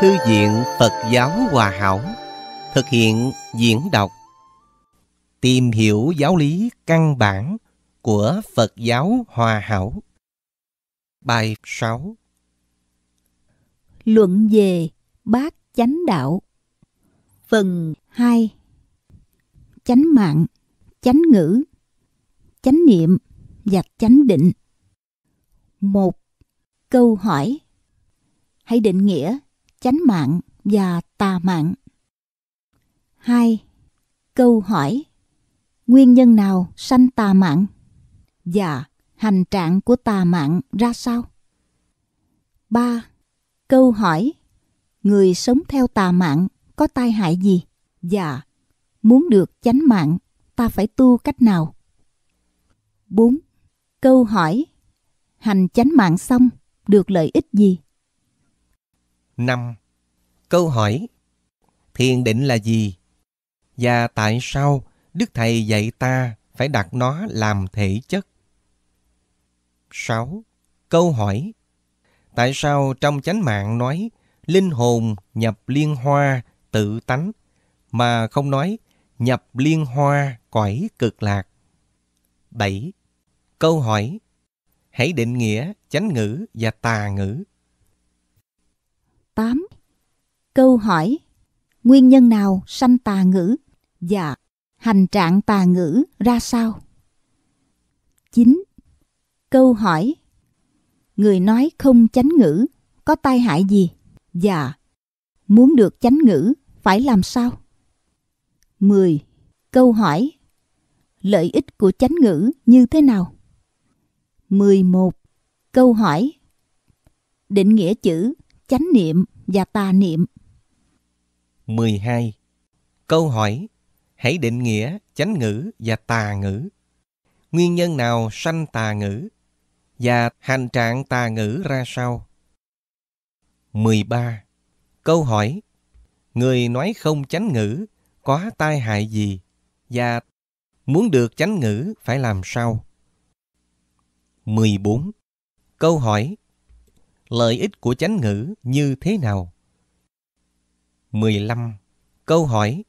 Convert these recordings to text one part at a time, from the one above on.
Thư viện Phật giáo Hòa Hảo Thực hiện diễn đọc Tìm hiểu giáo lý căn bản của Phật giáo Hòa Hảo Bài 6 Luận về Bát Chánh Đạo Phần 2 Chánh mạng, chánh ngữ, chánh niệm và chánh định một Câu hỏi Hãy định nghĩa chánh mạng và tà mạng. 2. Câu hỏi Nguyên nhân nào sanh tà mạng? Và hành trạng của tà mạng ra sao? 3. Câu hỏi Người sống theo tà mạng có tai hại gì? Và muốn được chánh mạng ta phải tu cách nào? 4. Câu hỏi Hành chánh mạng xong được lợi ích gì? 5. Câu hỏi Thiền định là gì? Và tại sao Đức Thầy dạy ta phải đặt nó làm thể chất? 6. Câu hỏi Tại sao trong chánh mạng nói linh hồn nhập liên hoa tự tánh mà không nói nhập liên hoa cõi cực lạc? 7. Câu hỏi Hãy định nghĩa chánh ngữ và tà ngữ 8 Câu hỏi Nguyên nhân nào sanh tà ngữ? và dạ, hành trạng tà ngữ ra sao? 9. Câu hỏi Người nói không chánh ngữ có tai hại gì? và dạ, muốn được chánh ngữ phải làm sao? 10. Câu hỏi Lợi ích của chánh ngữ như thế nào? 11. Câu hỏi Định nghĩa chữ chánh niệm và tà niệm. 12. Câu hỏi Hãy định nghĩa chánh ngữ và tà ngữ. Nguyên nhân nào sanh tà ngữ? Và hành trạng tà ngữ ra sao? 13. Câu hỏi Người nói không chánh ngữ có tai hại gì? Và muốn được chánh ngữ phải làm sao? 14. Câu hỏi lợi ích của chánh ngữ như thế nào? 15. Câu hỏi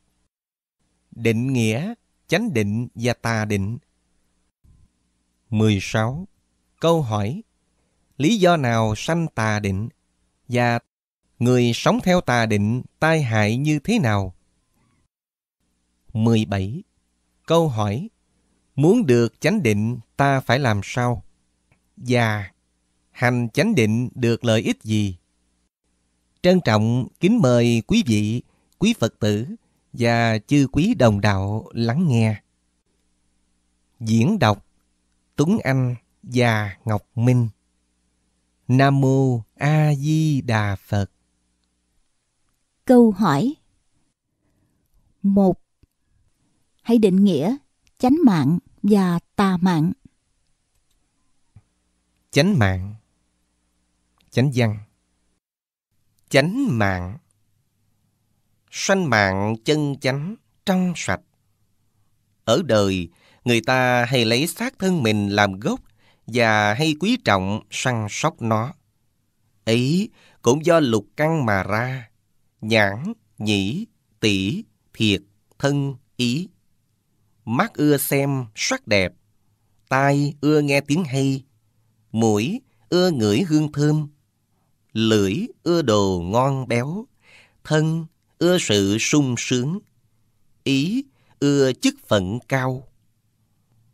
Định nghĩa, chánh định và tà định 16. Câu hỏi Lý do nào sanh tà định? Và người sống theo tà định tai hại như thế nào? 17. Câu hỏi Muốn được chánh định ta phải làm sao? Và hành chánh định được lợi ích gì? Trân trọng kính mời quý vị, quý Phật tử và chư quý đồng đạo lắng nghe. Diễn đọc Tuấn Anh và Ngọc Minh Nam Mô A Di Đà Phật Câu hỏi một Hãy định nghĩa chánh mạng và tà mạng. Chánh mạng chánh văn chánh mạng sanh mạng chân chánh trong sạch ở đời người ta hay lấy xác thân mình làm gốc và hay quý trọng săn sóc nó ấy cũng do lục căn mà ra nhãn nhĩ tỷ thiệt thân ý mắt ưa xem sắc đẹp tai ưa nghe tiếng hay mũi ưa ngửi hương thơm lưỡi ưa đồ ngon béo, thân ưa sự sung sướng, ý ưa chức phận cao.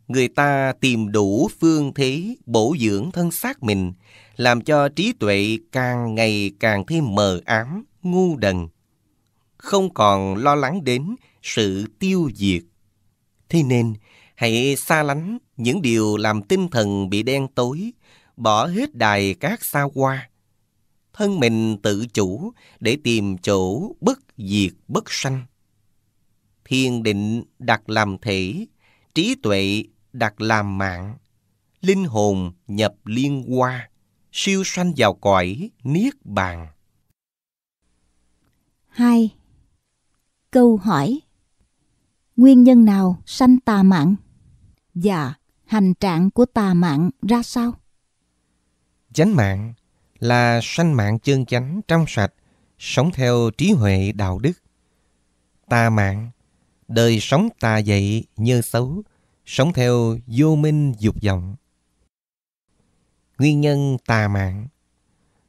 Người ta tìm đủ phương thế bổ dưỡng thân xác mình, làm cho trí tuệ càng ngày càng thêm mờ ám, ngu đần. Không còn lo lắng đến sự tiêu diệt. Thế nên, hãy xa lánh những điều làm tinh thần bị đen tối, bỏ hết đài các xa qua thân mình tự chủ để tìm chỗ bất diệt bất sanh. Thiên định đặt làm thể, trí tuệ đặt làm mạng, linh hồn nhập liên hoa, siêu sanh vào cõi niết bàn. 2. Câu hỏi Nguyên nhân nào sanh tà mạng? Và hành trạng của tà mạng ra sao? Chánh mạng là sanh mạng chân chánh trong sạch, sống theo trí huệ đạo đức. Tà mạng, đời sống tà dậy như xấu, sống theo vô minh dục vọng. Nguyên nhân tà mạng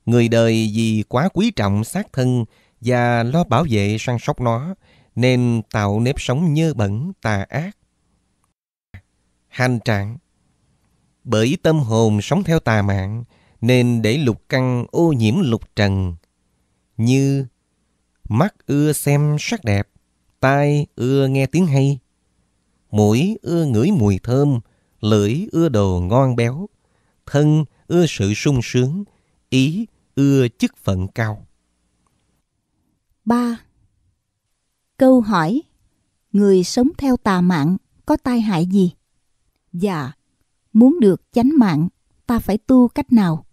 Người đời vì quá quý trọng xác thân và lo bảo vệ săn sóc nó, nên tạo nếp sống nhơ bẩn tà ác. Hành trạng Bởi tâm hồn sống theo tà mạng, nên để lục căng ô nhiễm lục trần như mắt ưa xem sắc đẹp tai ưa nghe tiếng hay mũi ưa ngửi mùi thơm lưỡi ưa đồ ngon béo thân ưa sự sung sướng ý ưa chức phận cao ba Câu hỏi Người sống theo tà mạng có tai hại gì? Dạ, muốn được chánh mạng ta phải tu cách nào?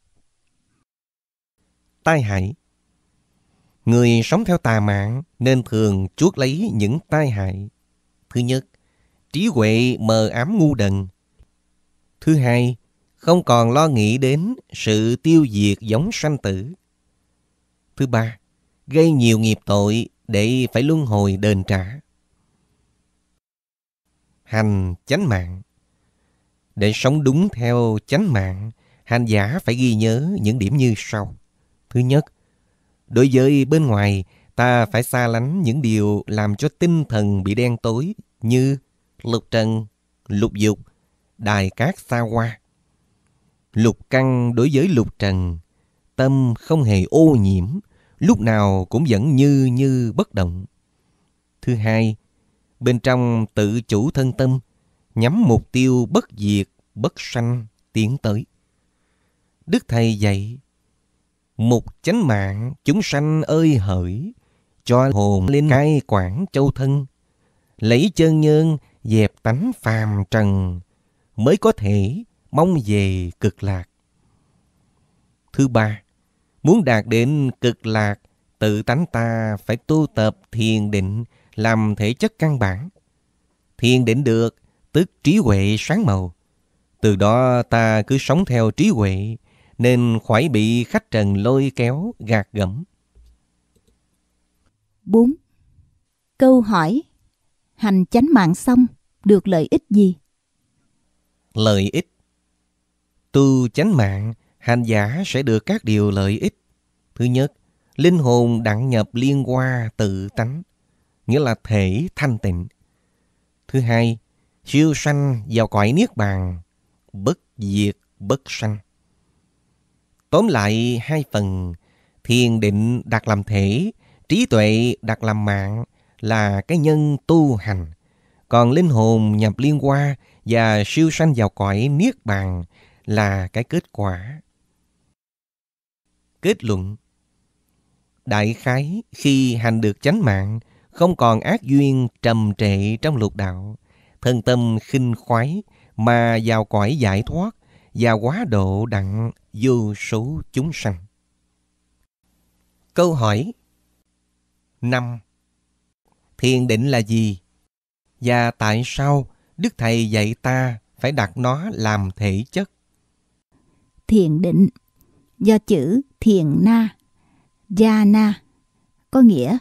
tai hại. Người sống theo tà mạng nên thường chuốc lấy những tai hại. Thứ nhất, trí huệ mờ ám ngu đần. Thứ hai, không còn lo nghĩ đến sự tiêu diệt giống sanh tử. Thứ ba, gây nhiều nghiệp tội để phải luân hồi đền trả. Hành chánh mạng Để sống đúng theo chánh mạng, hành giả phải ghi nhớ những điểm như sau. Thứ nhất, đối với bên ngoài, ta phải xa lánh những điều làm cho tinh thần bị đen tối như lục trần, lục dục, đài cát xa hoa. Lục căng đối với lục trần, tâm không hề ô nhiễm, lúc nào cũng vẫn như như bất động. Thứ hai, bên trong tự chủ thân tâm, nhắm mục tiêu bất diệt, bất sanh, tiến tới. Đức Thầy dạy Mục chánh mạng chúng sanh ơi hỡi, cho hồn lên cai quản châu thân. Lấy chân nhân dẹp tánh phàm trần, mới có thể mong về cực lạc. Thứ ba, muốn đạt đến cực lạc, tự tánh ta phải tu tập thiền định làm thể chất căn bản. Thiền định được, tức trí huệ sáng màu. Từ đó ta cứ sống theo trí huệ, nên khỏi bị khách trần lôi kéo gạt gẫm. 4. Câu hỏi Hành chánh mạng xong được lợi ích gì? Lợi ích Tu chánh mạng, hành giả sẽ được các điều lợi ích. Thứ nhất, linh hồn đặng nhập liên hoa tự tánh, nghĩa là thể thanh tịnh. Thứ hai, siêu sanh vào cõi niết bàn, bất diệt bất sanh. Tóm lại hai phần, thiền định đặt làm thể, trí tuệ đặt làm mạng là cái nhân tu hành. Còn linh hồn nhập liên hoa và siêu sanh vào cõi Niết Bàn là cái kết quả. Kết luận Đại khái khi hành được chánh mạng, không còn ác duyên trầm trệ trong lục đạo, thân tâm khinh khoái mà vào cõi giải thoát và quá độ đặng vô số chúng sanh. Câu hỏi 5. Thiền định là gì? Và tại sao Đức Thầy dạy ta phải đặt nó làm thể chất? Thiền định do chữ thiền na, jhana có nghĩa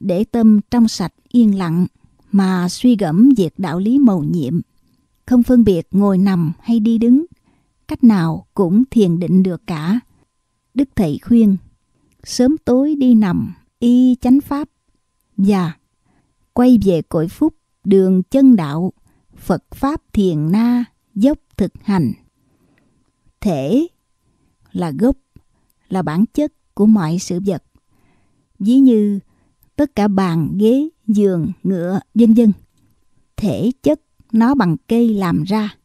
để tâm trong sạch yên lặng mà suy gẫm việc đạo lý mầu nhiệm, không phân biệt ngồi nằm hay đi đứng – cách nào cũng thiền định được cả. Đức Thầy khuyên, sớm tối đi nằm, y chánh pháp, và quay về cội phúc, đường chân đạo, Phật Pháp thiền na, dốc thực hành. Thể là gốc, là bản chất của mọi sự vật. Ví như tất cả bàn, ghế, giường, ngựa, vân vân. Thể chất nó bằng cây làm ra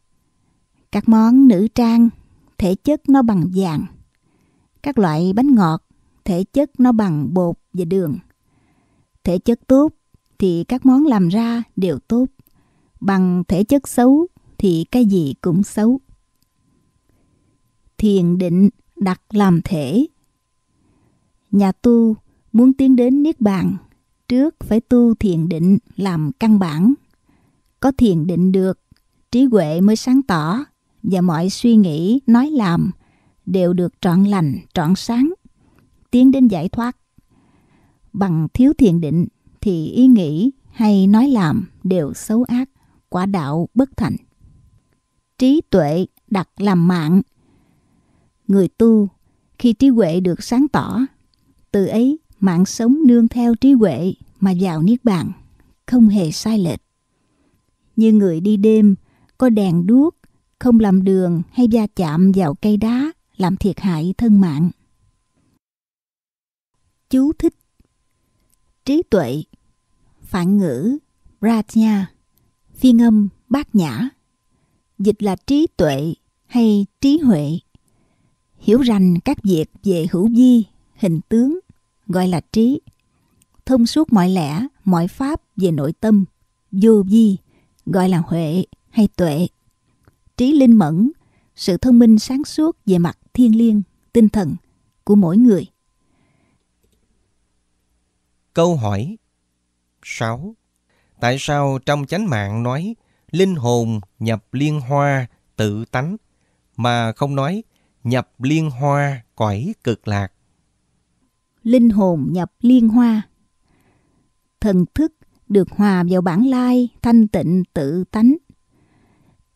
các món nữ trang thể chất nó bằng vàng, các loại bánh ngọt thể chất nó bằng bột và đường. Thể chất tốt thì các món làm ra đều tốt, bằng thể chất xấu thì cái gì cũng xấu. Thiền định đặt làm thể. Nhà tu muốn tiến đến niết bàn, trước phải tu thiền định làm căn bản. Có thiền định được, trí huệ mới sáng tỏ, và mọi suy nghĩ, nói làm đều được trọn lành, trọn sáng, tiến đến giải thoát. Bằng thiếu thiền định thì ý nghĩ hay nói làm đều xấu ác, quả đạo bất thành. Trí tuệ đặt làm mạng. Người tu khi trí huệ được sáng tỏ, từ ấy mạng sống nương theo trí huệ mà vào niết bàn, không hề sai lệch. Như người đi đêm có đèn đuốc không làm đường hay va chạm vào cây đá làm thiệt hại thân mạng. Chú thích Trí tuệ Phản ngữ Prajna Phiên âm Bát Nhã Dịch là trí tuệ hay trí huệ Hiểu rành các việc về hữu vi, hình tướng gọi là trí Thông suốt mọi lẽ, mọi pháp về nội tâm, vô vi gọi là huệ hay tuệ trí linh mẫn, sự thông minh sáng suốt về mặt thiên liêng, tinh thần của mỗi người. Câu hỏi 6. Tại sao trong chánh mạng nói linh hồn nhập liên hoa tự tánh mà không nói nhập liên hoa cõi cực lạc? Linh hồn nhập liên hoa Thần thức được hòa vào bản lai thanh tịnh tự tánh.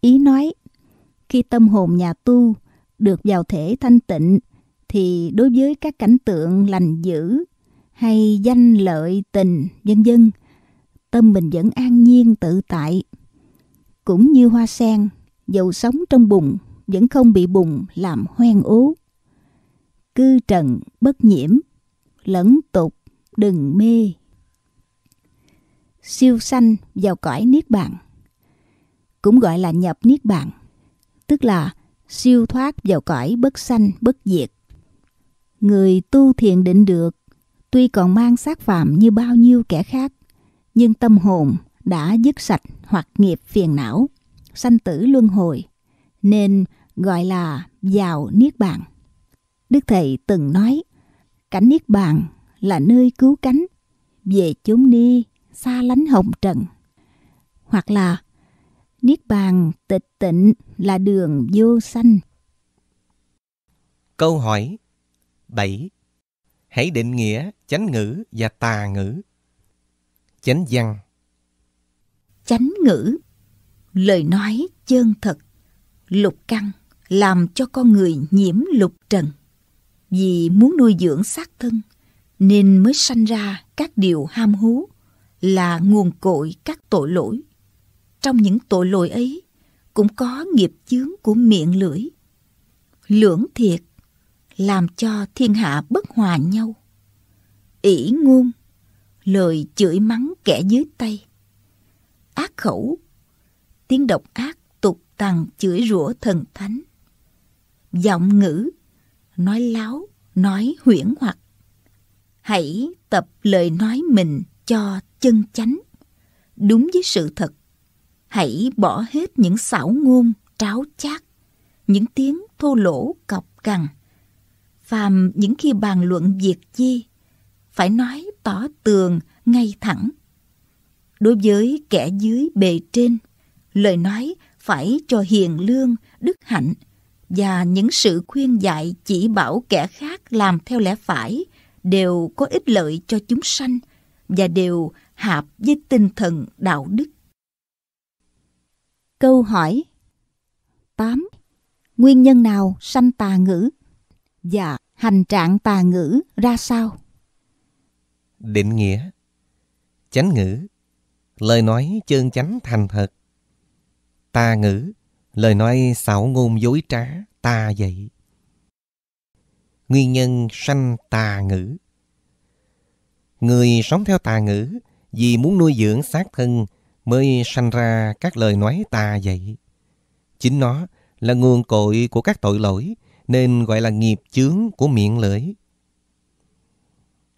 Ý nói khi tâm hồn nhà tu được vào thể thanh tịnh, thì đối với các cảnh tượng lành dữ hay danh lợi tình vân vân tâm mình vẫn an nhiên tự tại cũng như hoa sen dầu sống trong bùn vẫn không bị bùn làm hoen ố cư trần bất nhiễm lẫn tục đừng mê siêu sanh vào cõi niết bàn cũng gọi là nhập niết bàn tức là siêu thoát vào cõi bất sanh bất diệt. Người tu thiền định được, tuy còn mang xác phạm như bao nhiêu kẻ khác, nhưng tâm hồn đã dứt sạch hoặc nghiệp phiền não, sanh tử luân hồi, nên gọi là vào Niết Bàn. Đức Thầy từng nói, cảnh Niết Bàn là nơi cứu cánh, về chốn ni, xa lánh hồng trần. Hoặc là Niết bàn tịch tịnh là đường vô sanh. Câu hỏi 7. Hãy định nghĩa chánh ngữ và tà ngữ. Chánh văn Chánh ngữ Lời nói chân thật Lục căn làm cho con người nhiễm lục trần Vì muốn nuôi dưỡng xác thân Nên mới sanh ra các điều ham hú Là nguồn cội các tội lỗi trong những tội lỗi ấy cũng có nghiệp chướng của miệng lưỡi. Lưỡng thiệt làm cho thiên hạ bất hòa nhau. ỷ ngôn, lời chửi mắng kẻ dưới tay. Ác khẩu, tiếng độc ác tục tằng chửi rủa thần thánh. Giọng ngữ, nói láo, nói huyễn hoặc. Hãy tập lời nói mình cho chân chánh, đúng với sự thật Hãy bỏ hết những xảo ngôn, tráo chát, những tiếng thô lỗ cọc cằn. Phàm những khi bàn luận việc chi, phải nói tỏ tường ngay thẳng. Đối với kẻ dưới bề trên, lời nói phải cho hiền lương, đức hạnh và những sự khuyên dạy chỉ bảo kẻ khác làm theo lẽ phải đều có ích lợi cho chúng sanh và đều hạp với tinh thần đạo đức. Câu hỏi 8. Nguyên nhân nào sanh tà ngữ? Và dạ, hành trạng tà ngữ ra sao? Định nghĩa Chánh ngữ Lời nói chân chánh thành thật Tà ngữ Lời nói xảo ngôn dối trá Tà dậy Nguyên nhân sanh tà ngữ Người sống theo tà ngữ Vì muốn nuôi dưỡng xác thân mới sanh ra các lời nói tà vậy. Chính nó là nguồn cội của các tội lỗi, nên gọi là nghiệp chướng của miệng lưỡi.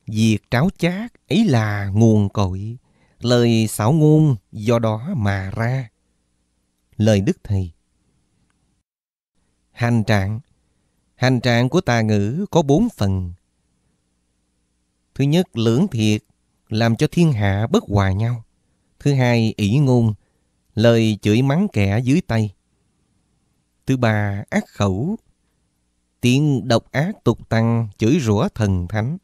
Việc tráo chát ấy là nguồn cội, lời xảo ngôn do đó mà ra. Lời Đức Thầy Hành trạng Hành trạng của tà ngữ có bốn phần. Thứ nhất, lưỡng thiệt, làm cho thiên hạ bất hòa nhau. Thứ hai, ỷ ngôn, lời chửi mắng kẻ dưới tay. Thứ ba, ác khẩu, tiếng độc ác tục tăng chửi rủa thần thánh.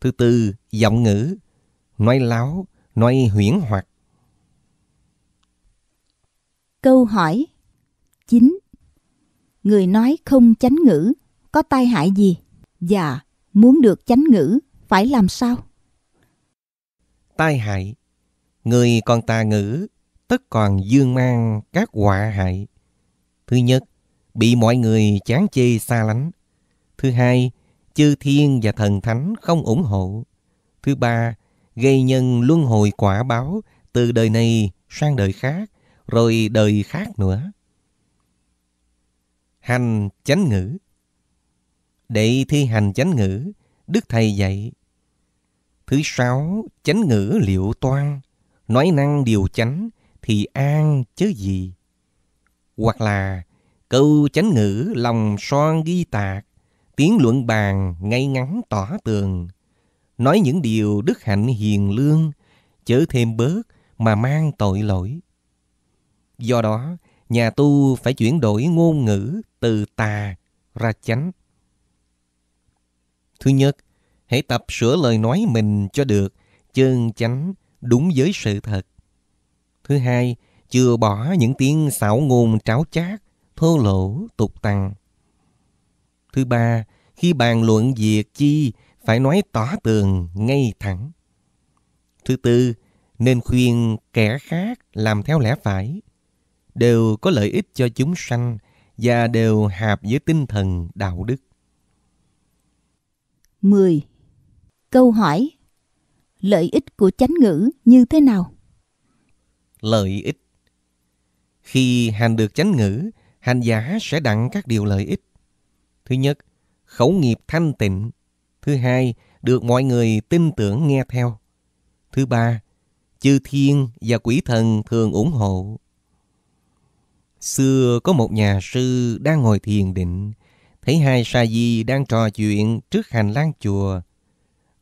Thứ tư, giọng ngữ, nói láo, nói huyễn hoặc. Câu hỏi 9. Người nói không chánh ngữ có tai hại gì? Và muốn được chánh ngữ phải làm sao? Tai hại Người còn tà ngữ, tất còn dương mang các họa hại. Thứ nhất, bị mọi người chán chê xa lánh. Thứ hai, chư thiên và thần thánh không ủng hộ. Thứ ba, gây nhân luân hồi quả báo từ đời này sang đời khác, rồi đời khác nữa. Hành chánh ngữ Để thi hành chánh ngữ, Đức Thầy dạy. Thứ sáu, chánh ngữ liệu toan nói năng điều chánh thì an chứ gì. Hoặc là câu chánh ngữ lòng son ghi tạc, tiếng luận bàn ngay ngắn tỏ tường, nói những điều đức hạnh hiền lương, chớ thêm bớt mà mang tội lỗi. Do đó, nhà tu phải chuyển đổi ngôn ngữ từ tà ra chánh. Thứ nhất, hãy tập sửa lời nói mình cho được chơn chánh, đúng với sự thật. Thứ hai, chưa bỏ những tiếng xảo ngôn tráo chát, thô lỗ, tục tăng. Thứ ba, khi bàn luận việc chi, phải nói tỏ tường, ngay thẳng. Thứ tư, nên khuyên kẻ khác làm theo lẽ phải, đều có lợi ích cho chúng sanh và đều hạp với tinh thần đạo đức. 10. Câu hỏi lợi ích của chánh ngữ như thế nào? Lợi ích Khi hành được chánh ngữ, hành giả sẽ đặng các điều lợi ích. Thứ nhất, khẩu nghiệp thanh tịnh. Thứ hai, được mọi người tin tưởng nghe theo. Thứ ba, chư thiên và quỷ thần thường ủng hộ. Xưa có một nhà sư đang ngồi thiền định, thấy hai sa di đang trò chuyện trước hành lang chùa.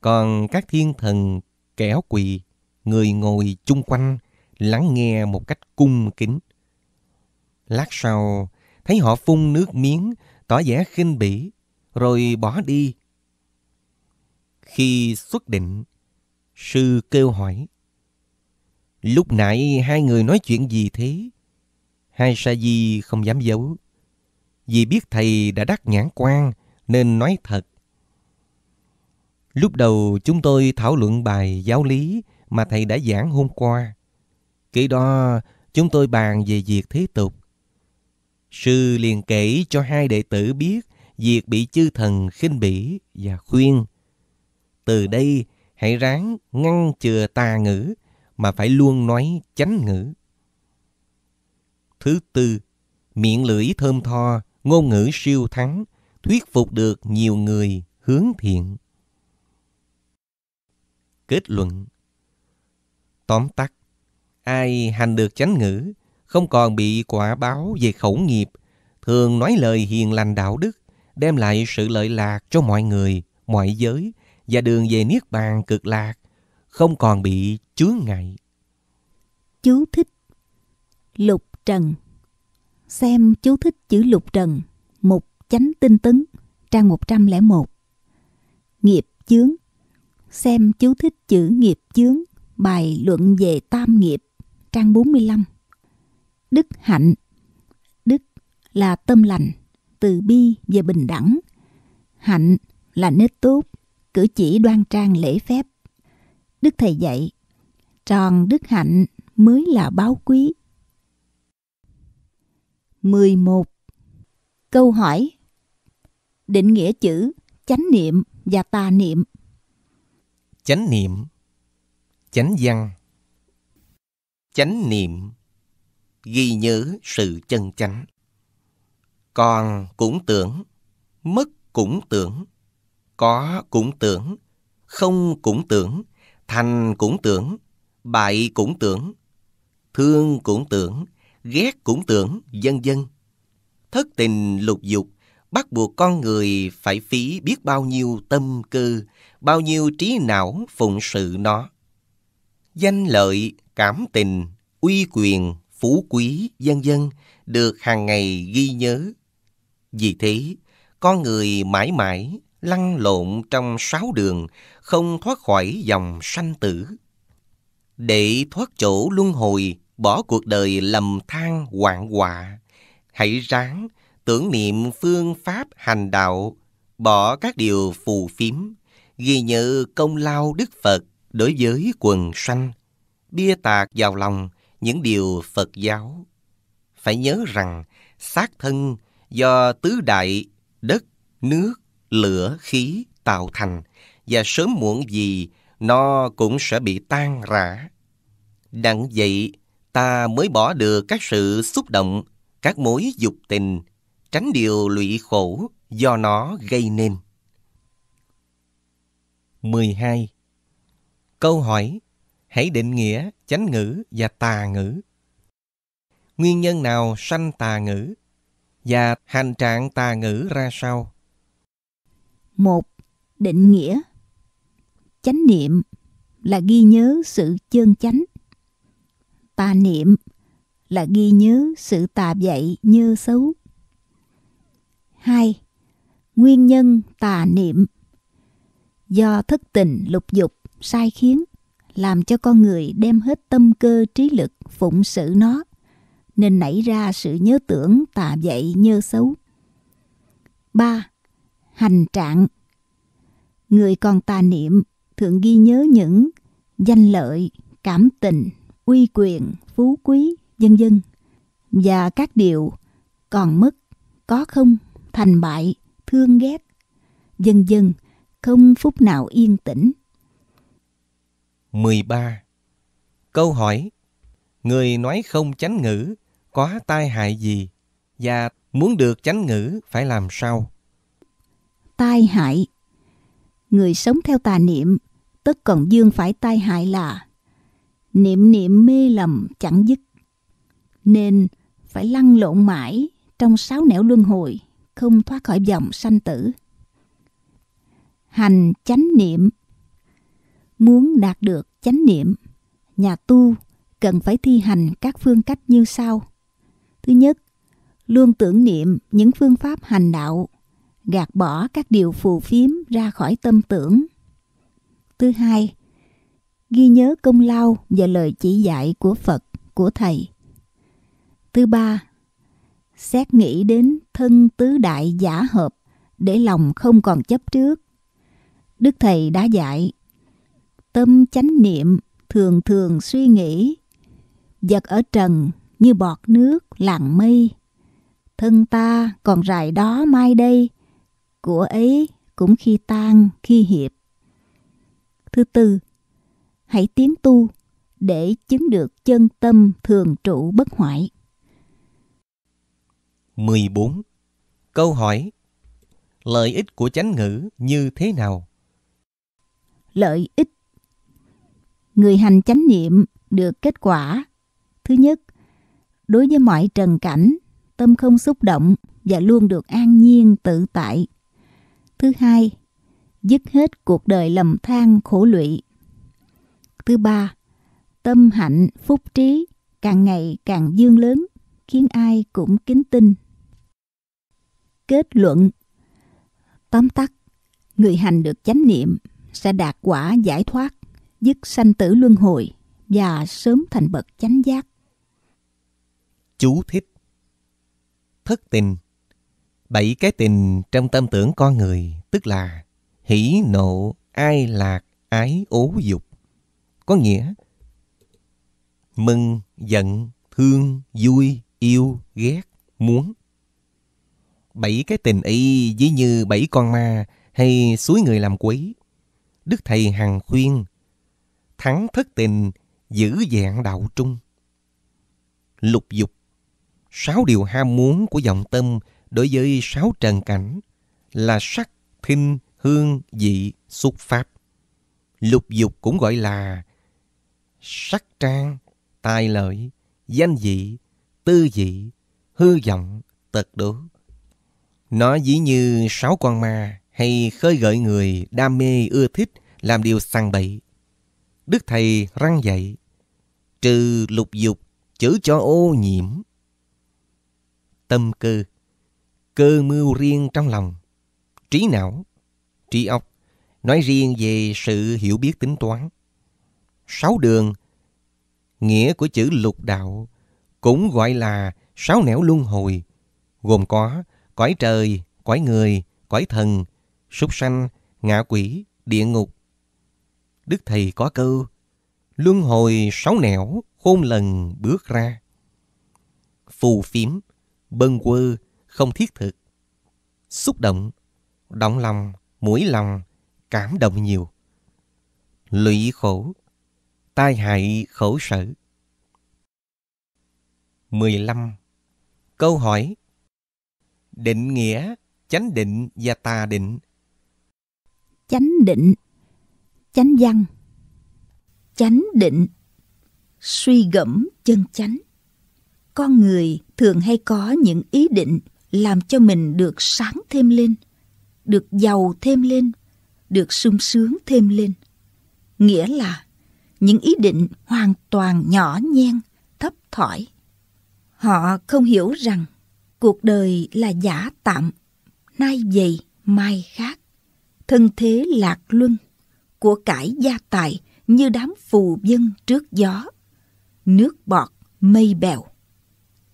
Còn các thiên thần Kéo quỳ, người ngồi chung quanh, lắng nghe một cách cung kính. Lát sau, thấy họ phun nước miếng, tỏ vẻ khinh bỉ, rồi bỏ đi. Khi xuất định, sư kêu hỏi. Lúc nãy hai người nói chuyện gì thế? Hai sa di không dám giấu. Vì biết thầy đã đắc nhãn quan nên nói thật. Lúc đầu chúng tôi thảo luận bài giáo lý mà thầy đã giảng hôm qua. Kỹ đó chúng tôi bàn về việc thế tục. Sư liền kể cho hai đệ tử biết việc bị chư thần khinh bỉ và khuyên. Từ đây hãy ráng ngăn chừa tà ngữ mà phải luôn nói chánh ngữ. Thứ tư, miệng lưỡi thơm tho, ngôn ngữ siêu thắng, thuyết phục được nhiều người hướng thiện kết luận. Tóm tắt, ai hành được chánh ngữ, không còn bị quả báo về khẩu nghiệp, thường nói lời hiền lành đạo đức, đem lại sự lợi lạc cho mọi người, mọi giới và đường về Niết Bàn cực lạc, không còn bị chướng ngại. Chú thích Lục Trần Xem chú thích chữ Lục Trần, mục chánh tinh tấn, trang 101. Nghiệp chướng Xem chú thích chữ nghiệp chướng, bài luận về tam nghiệp, trang 45. Đức hạnh Đức là tâm lành, từ bi và bình đẳng. Hạnh là nết tốt, cử chỉ đoan trang lễ phép. Đức Thầy dạy, tròn đức hạnh mới là báo quý. 11. Câu hỏi Định nghĩa chữ chánh niệm và tà niệm chánh niệm chánh văn chánh niệm ghi nhớ sự chân chánh còn cũng tưởng mất cũng tưởng có cũng tưởng không cũng tưởng thành cũng tưởng bại cũng tưởng thương cũng tưởng ghét cũng tưởng vân vân thất tình lục dục bắt buộc con người phải phí biết bao nhiêu tâm cơ, bao nhiêu trí não phụng sự nó. Danh lợi, cảm tình, uy quyền, phú quý, dân dân được hàng ngày ghi nhớ. Vì thế, con người mãi mãi lăn lộn trong sáu đường, không thoát khỏi dòng sanh tử. Để thoát chỗ luân hồi, bỏ cuộc đời lầm than hoạn họa, hãy ráng tưởng niệm phương pháp hành đạo, bỏ các điều phù phiếm, ghi nhớ công lao Đức Phật đối với quần sanh, bia tạc vào lòng những điều Phật giáo. Phải nhớ rằng, xác thân do tứ đại đất, nước, lửa, khí tạo thành và sớm muộn gì nó cũng sẽ bị tan rã. Đặng vậy, ta mới bỏ được các sự xúc động, các mối dục tình, tránh điều lụy khổ do nó gây nên. 12. Câu hỏi Hãy định nghĩa chánh ngữ và tà ngữ. Nguyên nhân nào sanh tà ngữ? Và hành trạng tà ngữ ra sao? 1. Định nghĩa Chánh niệm là ghi nhớ sự chân chánh. Tà niệm là ghi nhớ sự tà dạy như xấu. 2. Nguyên nhân tà niệm Do thất tình lục dục, sai khiến, làm cho con người đem hết tâm cơ trí lực phụng sự nó, nên nảy ra sự nhớ tưởng tà dậy nhơ xấu. 3. Hành trạng Người còn tà niệm thường ghi nhớ những danh lợi, cảm tình, uy quyền, phú quý, dân dân và các điều còn mất, có không thành bại, thương ghét, dần dần không phút nào yên tĩnh. 13. Câu hỏi Người nói không chánh ngữ có tai hại gì và muốn được chánh ngữ phải làm sao? Tai hại Người sống theo tà niệm tất còn dương phải tai hại là niệm niệm mê lầm chẳng dứt. Nên phải lăn lộn mãi trong sáu nẻo luân hồi không thoát khỏi vòng sanh tử. Hành chánh niệm Muốn đạt được chánh niệm, nhà tu cần phải thi hành các phương cách như sau. Thứ nhất, luôn tưởng niệm những phương pháp hành đạo, gạt bỏ các điều phù phiếm ra khỏi tâm tưởng. Thứ hai, ghi nhớ công lao và lời chỉ dạy của Phật, của Thầy. Thứ ba, xét nghĩ đến thân tứ đại giả hợp để lòng không còn chấp trước. Đức Thầy đã dạy, tâm chánh niệm thường thường suy nghĩ, vật ở trần như bọt nước làng mây. Thân ta còn rải đó mai đây, của ấy cũng khi tan khi hiệp. Thứ tư, hãy tiến tu để chứng được chân tâm thường trụ bất hoại. 14. Câu hỏi Lợi ích của chánh ngữ như thế nào? Lợi ích Người hành chánh niệm được kết quả Thứ nhất, đối với mọi trần cảnh, tâm không xúc động và luôn được an nhiên tự tại. Thứ hai, dứt hết cuộc đời lầm than khổ lụy. Thứ ba, tâm hạnh phúc trí càng ngày càng dương lớn, khiến ai cũng kính tin kết luận. Tóm tắt, người hành được chánh niệm sẽ đạt quả giải thoát, dứt sanh tử luân hồi và sớm thành bậc chánh giác. Chú thích Thất tình Bảy cái tình trong tâm tưởng con người, tức là hỷ nộ, ai lạc, ái ố dục. Có nghĩa mừng, giận, thương, vui, yêu, ghét, muốn bảy cái tình y dĩ như bảy con ma hay suối người làm quấy. Đức Thầy hằng khuyên, thắng thất tình, giữ dạng đạo trung. Lục dục, sáu điều ham muốn của dòng tâm đối với sáu trần cảnh là sắc, thinh, hương, vị xuất pháp. Lục dục cũng gọi là sắc trang, tài lợi, danh dị, tư dị, hư vọng, tật đố. Nó dĩ như sáu con ma hay khơi gợi người đam mê ưa thích làm điều săn bậy. Đức Thầy răng dạy, trừ lục dục, chữ cho ô nhiễm. Tâm cơ, cơ mưu riêng trong lòng, trí não, trí óc, nói riêng về sự hiểu biết tính toán. Sáu đường, nghĩa của chữ lục đạo, cũng gọi là sáu nẻo luân hồi, gồm có cõi trời, cõi người, cõi thần, súc sanh, ngạ quỷ, địa ngục. Đức Thầy có câu, luân hồi sáu nẻo, khôn lần bước ra. Phù phiếm, bâng quơ, không thiết thực. Xúc động, động lòng, mũi lòng, cảm động nhiều. Lụy khổ, tai hại khổ sở. 15. Câu hỏi định nghĩa, chánh định và tà định. Chánh định, chánh văn, chánh định, suy gẫm chân chánh. Con người thường hay có những ý định làm cho mình được sáng thêm lên, được giàu thêm lên, được sung sướng thêm lên. Nghĩa là những ý định hoàn toàn nhỏ nhen, thấp thỏi. Họ không hiểu rằng Cuộc đời là giả tạm, nay vậy mai khác. Thân thế lạc luân, của cải gia tài như đám phù dân trước gió. Nước bọt, mây bèo.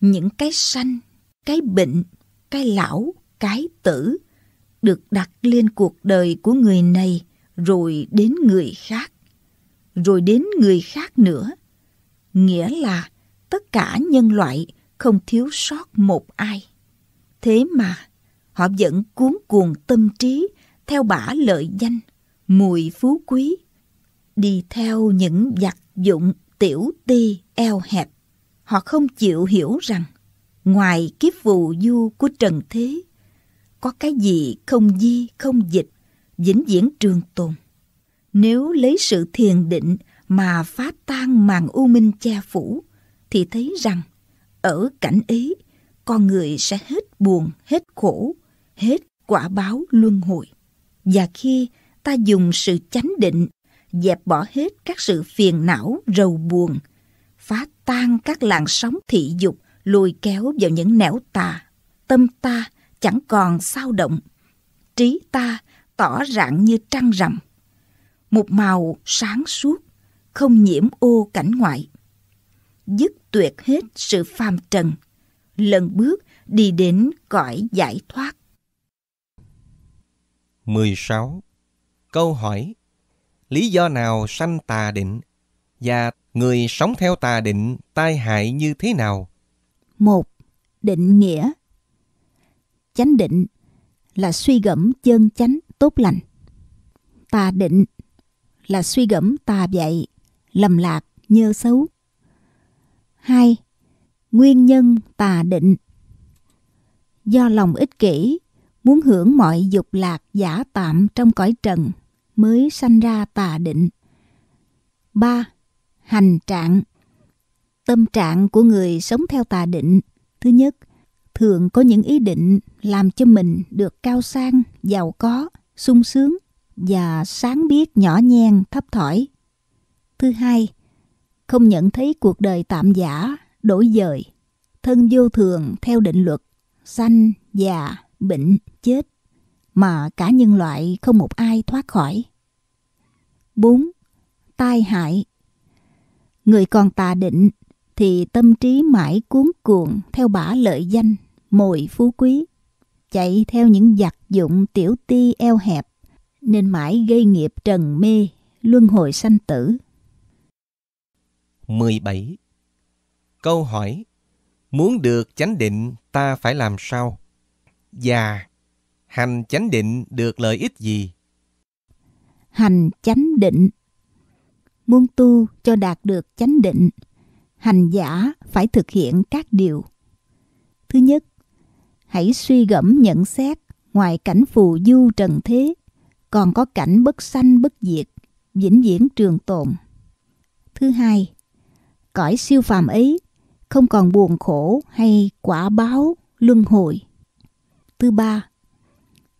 Những cái sanh, cái bệnh, cái lão, cái tử được đặt lên cuộc đời của người này rồi đến người khác, rồi đến người khác nữa. Nghĩa là tất cả nhân loại không thiếu sót một ai. Thế mà, họ vẫn cuốn cuồng tâm trí theo bả lợi danh, mùi phú quý, đi theo những vật dụng tiểu ti eo hẹp. Họ không chịu hiểu rằng, ngoài kiếp vụ du của trần thế, có cái gì không di không dịch, vĩnh viễn trường tồn. Nếu lấy sự thiền định mà phá tan màn u minh che phủ, thì thấy rằng ở cảnh ấy con người sẽ hết buồn hết khổ hết quả báo luân hồi và khi ta dùng sự chánh định dẹp bỏ hết các sự phiền não rầu buồn phá tan các làn sóng thị dục lùi kéo vào những nẻo tà tâm ta chẳng còn sao động trí ta tỏ rạng như trăng rằm một màu sáng suốt không nhiễm ô cảnh ngoại dứt tuyệt hết sự phàm trần, lần bước đi đến cõi giải thoát. 16. Câu hỏi Lý do nào sanh tà định? Và người sống theo tà định tai hại như thế nào? một Định nghĩa Chánh định là suy gẫm chân chánh tốt lành. Tà định là suy gẫm tà dạy, lầm lạc, nhơ xấu. 2. Nguyên nhân tà định Do lòng ích kỷ, muốn hưởng mọi dục lạc giả tạm trong cõi trần mới sanh ra tà định. 3. Hành trạng Tâm trạng của người sống theo tà định, thứ nhất, thường có những ý định làm cho mình được cao sang, giàu có, sung sướng và sáng biết nhỏ nhen thấp thỏi. Thứ hai, không nhận thấy cuộc đời tạm giả, đổi dời, thân vô thường theo định luật, sanh, già, bệnh, chết, mà cả nhân loại không một ai thoát khỏi. 4. Tai hại Người còn tà định thì tâm trí mãi cuốn cuồng theo bả lợi danh, mồi phú quý, chạy theo những giặc dụng tiểu ti eo hẹp, nên mãi gây nghiệp trần mê, luân hồi sanh tử. 17 Câu hỏi Muốn được chánh định ta phải làm sao? Và hành chánh định được lợi ích gì? Hành chánh định Muốn tu cho đạt được chánh định, hành giả phải thực hiện các điều. Thứ nhất, hãy suy gẫm nhận xét ngoài cảnh phù du trần thế, còn có cảnh bất sanh bất diệt, vĩnh viễn trường tồn. Thứ hai, cõi siêu phàm ấy không còn buồn khổ hay quả báo luân hồi. Thứ ba,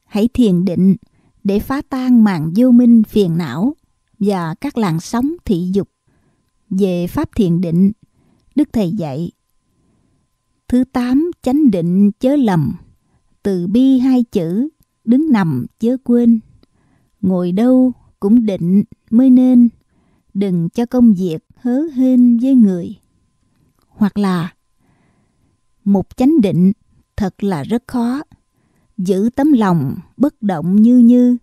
hãy thiền định để phá tan mạng vô minh phiền não và các làn sóng thị dục. Về pháp thiền định, Đức Thầy dạy Thứ tám, chánh định chớ lầm, từ bi hai chữ, đứng nằm chớ quên. Ngồi đâu cũng định mới nên, đừng cho công việc hớ hên với người. Hoặc là Một chánh định thật là rất khó. Giữ tấm lòng bất động như như,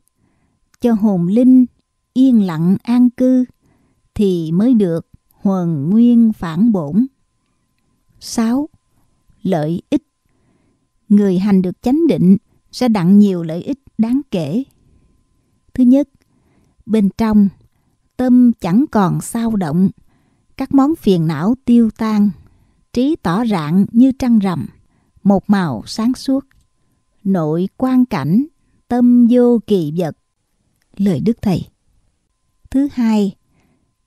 cho hồn linh yên lặng an cư, thì mới được huần nguyên phản bổn. 6. Lợi ích Người hành được chánh định sẽ đặng nhiều lợi ích đáng kể. Thứ nhất, bên trong, tâm chẳng còn sao động, các món phiền não tiêu tan, trí tỏ rạng như trăng rằm, một màu sáng suốt, nội quan cảnh, tâm vô kỳ vật. Lời Đức Thầy Thứ hai,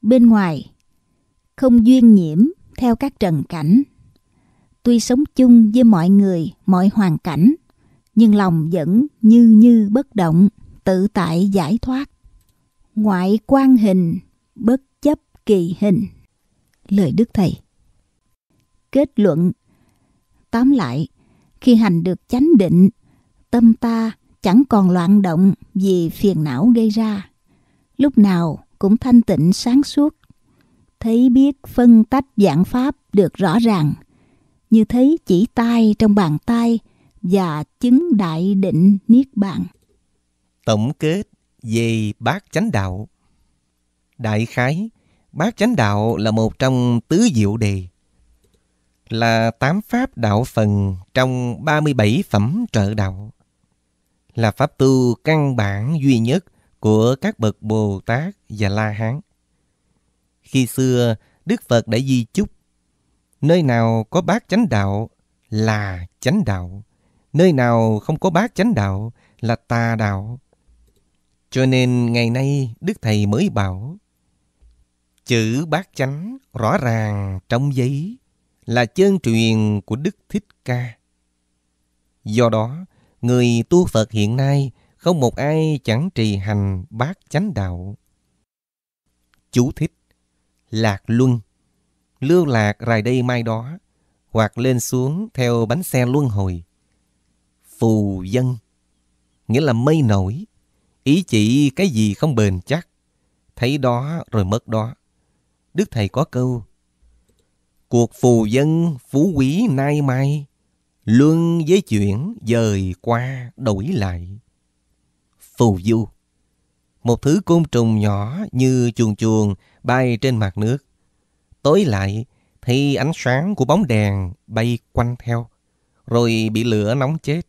bên ngoài, không duyên nhiễm theo các trần cảnh. Tuy sống chung với mọi người, mọi hoàn cảnh, nhưng lòng vẫn như như bất động, tự tại giải thoát. Ngoại quan hình, bất chấp kỳ hình lời Đức Thầy. Kết luận Tóm lại, khi hành được chánh định, tâm ta chẳng còn loạn động vì phiền não gây ra. Lúc nào cũng thanh tịnh sáng suốt. Thấy biết phân tách dạng pháp được rõ ràng. Như thấy chỉ tay trong bàn tay và chứng đại định niết bàn. Tổng kết về bát chánh đạo. Đại khái, Bát chánh đạo là một trong tứ diệu đề, là tám pháp đạo phần trong 37 phẩm trợ đạo, là pháp tu căn bản duy nhất của các bậc Bồ Tát và La Hán. Khi xưa, Đức Phật đã di chúc, nơi nào có bát chánh đạo là chánh đạo, nơi nào không có bát chánh đạo là tà đạo. Cho nên ngày nay Đức Thầy mới bảo, Chữ bát chánh rõ ràng trong giấy là chân truyền của Đức Thích Ca. Do đó, người tu Phật hiện nay không một ai chẳng trì hành bát chánh đạo. Chú thích Lạc Luân Lưu lạc rài đây mai đó hoặc lên xuống theo bánh xe luân hồi. Phù dân nghĩa là mây nổi ý chỉ cái gì không bền chắc thấy đó rồi mất đó Đức Thầy có câu Cuộc phù dân phú quý nay mai Luân với chuyển dời qua đổi lại Phù du Một thứ côn trùng nhỏ như chuồn chuồn bay trên mặt nước Tối lại thì ánh sáng của bóng đèn bay quanh theo Rồi bị lửa nóng chết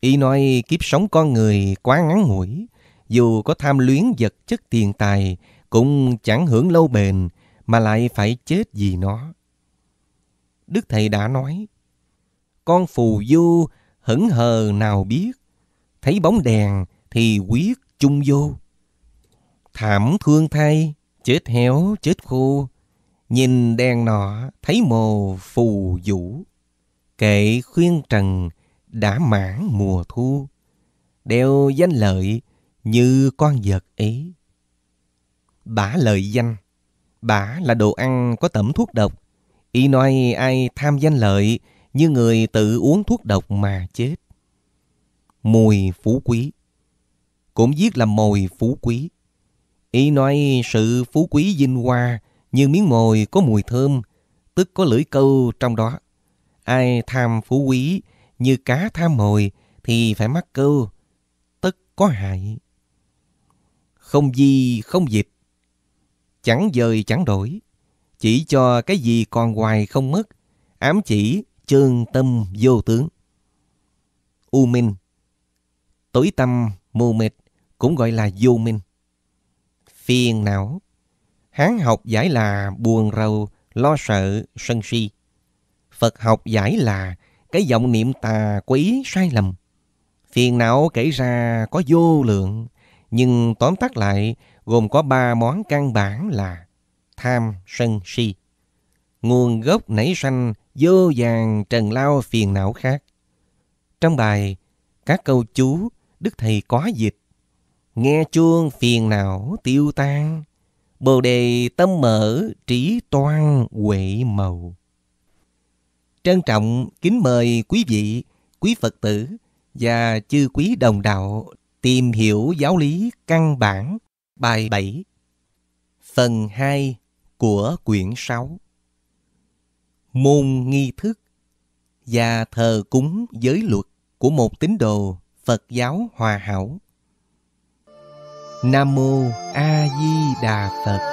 Y nói kiếp sống con người quá ngắn ngủi Dù có tham luyến vật chất tiền tài cũng chẳng hưởng lâu bền mà lại phải chết vì nó. Đức Thầy đã nói, con phù du hững hờ nào biết, thấy bóng đèn thì quyết chung vô. Thảm thương thay, chết héo, chết khô, nhìn đèn nọ thấy mồ phù vũ. Kệ khuyên trần đã mãn mùa thu, đeo danh lợi như con vật ấy. Bả lợi danh. Bả là đồ ăn có tẩm thuốc độc. Y nói ai tham danh lợi như người tự uống thuốc độc mà chết. Mùi phú quý. Cũng viết là mồi phú quý. Y nói sự phú quý vinh hoa như miếng mồi có mùi thơm, tức có lưỡi câu trong đó. Ai tham phú quý như cá tham mồi thì phải mắc câu, tức có hại. Không di không dịch chẳng dời chẳng đổi, chỉ cho cái gì còn hoài không mất, ám chỉ trương tâm vô tướng. U minh, tối tâm mù mịt cũng gọi là vô minh. Phiền não, Hán học giải là buồn rầu, lo sợ, sân si. Phật học giải là cái vọng niệm tà quý sai lầm. Phiền não kể ra có vô lượng, nhưng tóm tắt lại gồm có ba món căn bản là tham, sân, si. Nguồn gốc nảy sanh vô vàng trần lao phiền não khác. Trong bài, các câu chú Đức Thầy có dịch. Nghe chuông phiền não tiêu tan, Bồ đề tâm mở trí toan huệ màu. Trân trọng kính mời quý vị, quý Phật tử và chư quý đồng đạo tìm hiểu giáo lý căn bản Bài 7 Phần 2 của quyển 6 Môn nghi thức và thờ cúng giới luật của một tín đồ Phật giáo hòa hảo Nam Mô A Di Đà Phật